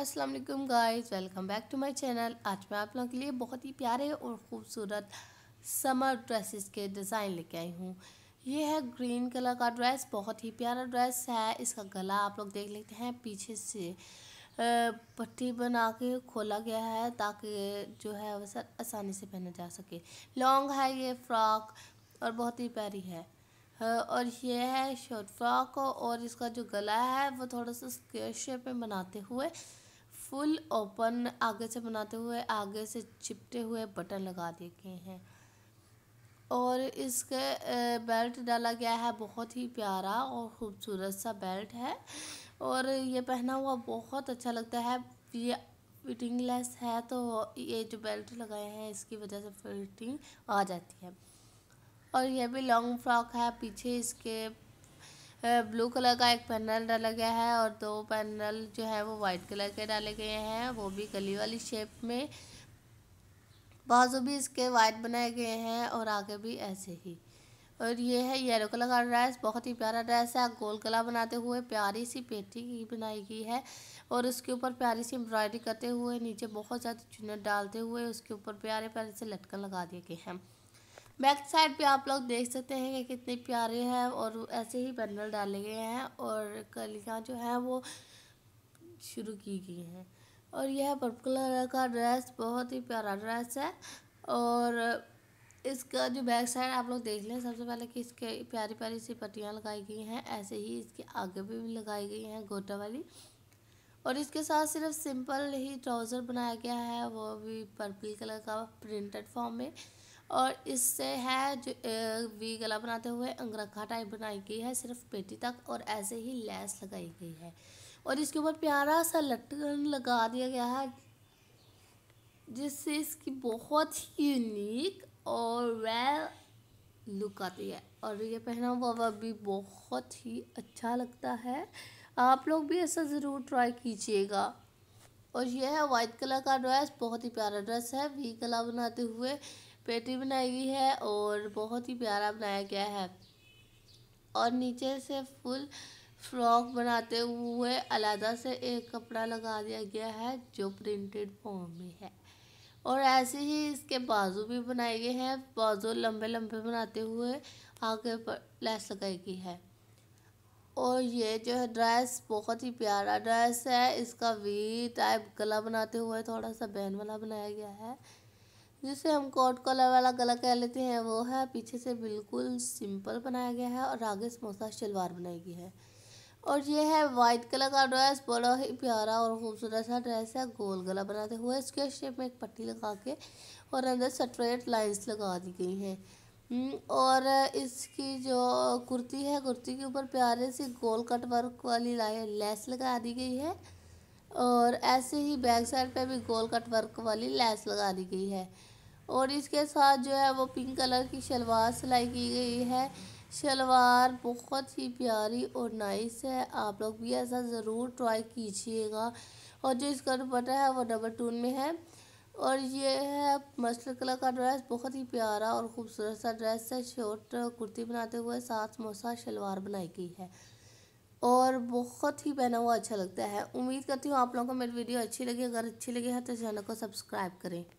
Aslam guys guys welcome back to my channel आज मैं आप लोगों के लिए बहुत ही प्यारे और ख़ूबसूरत समर ड्रेसेस के डिज़ाइन लेके आई हूँ ये है ग्रीन कलर का ड्रेस बहुत ही प्यारा ड्रेस है इसका गला आप लोग देख लेते हैं पीछे से पट्टी बना के खोला गया है ताकि जो है वह आसानी से पहना जा सके लॉन्ग है ये फ्रॉक और बहुत ही प्यारी है और ये है शॉर्ट फ्रॉक और इसका जो गला है वो थोड़ा सा स्क्वेयर शेप में बनाते हुए फुल ओपन आगे से बनाते हुए आगे से चिपटे हुए बटन लगा दिए गए हैं और इसके बेल्ट डाला गया है बहुत ही प्यारा और ख़ूबसूरत सा बेल्ट है और ये पहना हुआ बहुत अच्छा लगता है ये फिटिंग लेस है तो ये जो बेल्ट लगाए हैं इसकी वजह से फिटिंग आ जाती है और यह भी लॉन्ग फ्रॉक है पीछे इसके ब्लू कलर का एक पैनल डाला गया है और दो पैनल जो है वो वाइट कलर के डाले गए हैं वो भी गली वाली शेप में बाजू भी इसके वाइट बनाए गए हैं और आगे भी ऐसे ही और ये है येलो कलर का ड्रेस बहुत ही प्यारा ड्रेस है गोल कला बनाते हुए प्यारी सी पेटी की बनाई गई है और उसके ऊपर प्यारी सी एम्ब्रॉयडरी करते हुए नीचे बहुत ज़्यादा चुनर डालते हुए उसके ऊपर प्यारे प्यारे से लटकन लगा दिए गए हैं बैक साइड पे आप लोग देख सकते हैं कि कितने प्यारे हैं और ऐसे ही बंडल डाले गए हैं और कलियाँ जो हैं वो शुरू की गई हैं और यह पर्पल कलर का ड्रेस बहुत ही प्यारा ड्रेस है और इसका जो बैक साइड आप लोग देख लें सबसे पहले कि इसके प्यारी प्यारी सी पट्टियाँ लगाई गई हैं ऐसे ही इसके आगे भी लगाई गई हैं गोटा वाली और इसके साथ सिर्फ सिंपल ही ट्राउज़र बनाया गया है वो भी पर्पल कलर का प्रिंटेड फॉर्म में और इससे है जो वी गला बनाते हुए अंगरखा टाइप बनाई गई है सिर्फ पेटी तक और ऐसे ही लैस लगाई गई है और इसके ऊपर प्यारा सा लटकन लगा दिया गया है जिससे इसकी बहुत ही यूनिक और वेल लुक आती है और ये पहना हुआ भी बहुत ही अच्छा लगता है आप लोग भी ऐसा ज़रूर ट्राई कीजिएगा और यह है वाइट कलर का ड्रेस बहुत ही प्यारा ड्रेस है वी गला बनाते हुए पेटी बनाई गई है और बहुत ही प्यारा बनाया गया है और नीचे से फुल फ्रॉक बनाते हुए अलहदा से एक कपड़ा लगा दिया गया है जो प्रिंटेड फॉर्म में है और ऐसे ही इसके बाजू भी बनाए गए हैं बाजू लंबे लंबे बनाते हुए आगे पर लैस लगाई गई है और ये जो है ड्रेस बहुत ही प्यारा ड्रेस है इसका वी टाइप गला बनाते हुए थोड़ा सा बहन वाला बनाया गया है जिसे हम कोट कॉलर वाला गला कह लेते हैं वो है पीछे से बिल्कुल सिंपल बनाया गया है और आगे समोसा शलवार बनाई गई है और ये है वाइट कलर का ड्रेस बड़ा ही प्यारा और खूबसूरत सा ड्रेस है गोल गला बनाते हुए इसके शेप में एक पट्टी लगा के और अंदर स्ट्रेट लाइंस लगा दी गई हैं हम्म, और इसकी जो कुर्ती है कुर्ती के ऊपर प्यारे से गोल कट वर्क वाली लाइन लेस लगा दी गई है और ऐसे ही बैक साइड पे भी गोल कट वर्क वाली लेस लगा दी गई है और इसके साथ जो है वो पिंक कलर की शलवार सिलाई की गई है शलवार बहुत ही प्यारी और नाइस है आप लोग भी ऐसा ज़रूर ट्राई कीजिएगा और जो इसका दुपट्टा है वो डबल टून में है और ये है मस्टर्ड कलर का ड्रेस बहुत ही प्यारा और ख़ूबसूरत सा ड्रेस है शॉर्ट कुर्ती बनाते हुए साथ मोसा शलवार बनाई गई है और बहुत ही पहना हुआ अच्छा लगता है उम्मीद करती हूँ आप लोगों को मेरी वीडियो अच्छी लगी अगर अच्छी लगी है तो चैनल को सब्सक्राइब करें